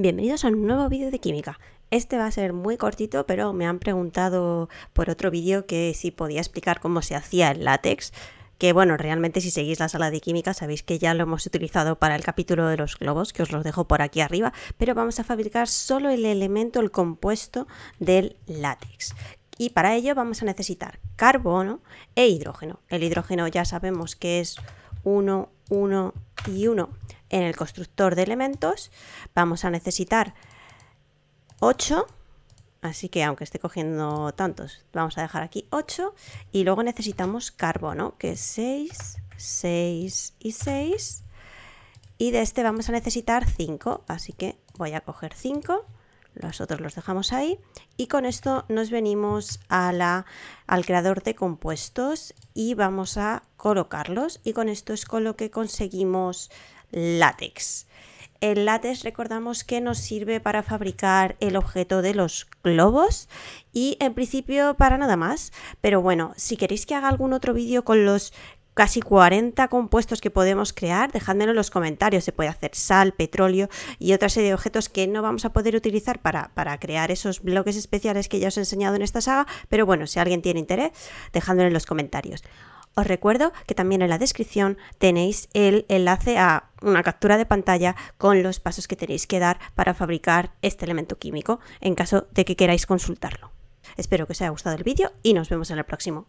Bienvenidos a un nuevo vídeo de química. Este va a ser muy cortito, pero me han preguntado por otro vídeo que si podía explicar cómo se hacía el látex, que bueno, realmente si seguís la sala de química sabéis que ya lo hemos utilizado para el capítulo de los globos, que os los dejo por aquí arriba, pero vamos a fabricar solo el elemento, el compuesto del látex. Y para ello vamos a necesitar carbono e hidrógeno. El hidrógeno ya sabemos que es 1, 1 y 1 en el constructor de elementos vamos a necesitar 8, así que aunque esté cogiendo tantos, vamos a dejar aquí 8 y luego necesitamos carbono, que es 6, 6 y 6 y de este vamos a necesitar 5, así que voy a coger 5 los otros los dejamos ahí y con esto nos venimos a la, al creador de compuestos y vamos a colocarlos y con esto es con lo que conseguimos látex. El látex recordamos que nos sirve para fabricar el objeto de los globos y en principio para nada más. Pero bueno, si queréis que haga algún otro vídeo con los casi 40 compuestos que podemos crear, dejádmelo en los comentarios. Se puede hacer sal, petróleo y otra serie de objetos que no vamos a poder utilizar para, crear esos bloques especiales que ya os he enseñado en esta saga. Pero bueno, si alguien tiene interés, dejádmelo en los comentarios. Os recuerdo que también en la descripción tenéis el enlace a una captura de pantalla con los pasos que tenéis que dar para fabricar este elemento químico en caso de que queráis consultarlo. Espero que os haya gustado el vídeo y nos vemos en el próximo.